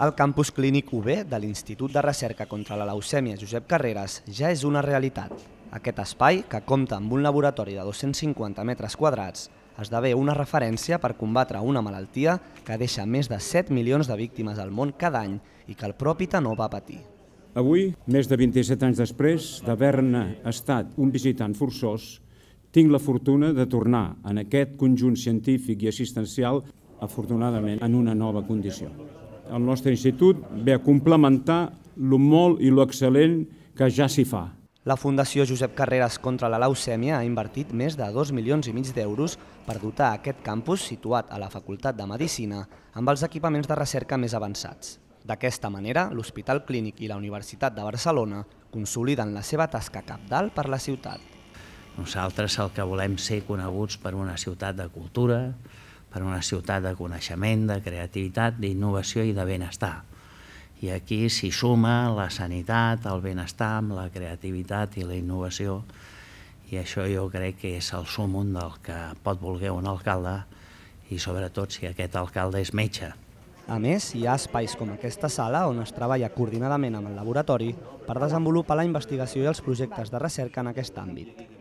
El campus clínic UB de l'Institut de Recerca contra la Leucèmia Josep Carreras ja és una realitat. Aquest espai, que compta amb un laboratori de 250 metres quadrats, esdevé una referència per combatre una malaltia que deixa més de 7 milions de víctimes al món cada any i que el propi Tanó va patir. Avui, més de 27 anys després d'haver-ne estat un visitant forçós, tinc la fortuna de tornar en aquest conjunt científic i assistencial, afortunadament, en una nova condició el nostre institut ve a complementar lo molt i lo excel·lent que ja s'hi fa. La Fundació Josep Carreras contra la leucèmia ha invertit més de 2 milions i mig d'euros per dotar aquest campus, situat a la Facultat de Medicina, amb els equipaments de recerca més avançats. D'aquesta manera, l'Hospital Clínic i la Universitat de Barcelona consoliden la seva tasca capdalt per la ciutat. Nosaltres el que volem ser coneguts per una ciutat de cultura, per una ciutat de coneixement, de creativitat, d'innovació i de benestar. I aquí s'hi suma la sanitat, el benestar, amb la creativitat i la innovació, i això jo crec que és el sumum del que pot voler un alcalde, i sobretot si aquest alcalde és metge. A més, hi ha espais com aquesta sala on es treballa coordinadament amb el laboratori per desenvolupar la investigació i els projectes de recerca en aquest àmbit.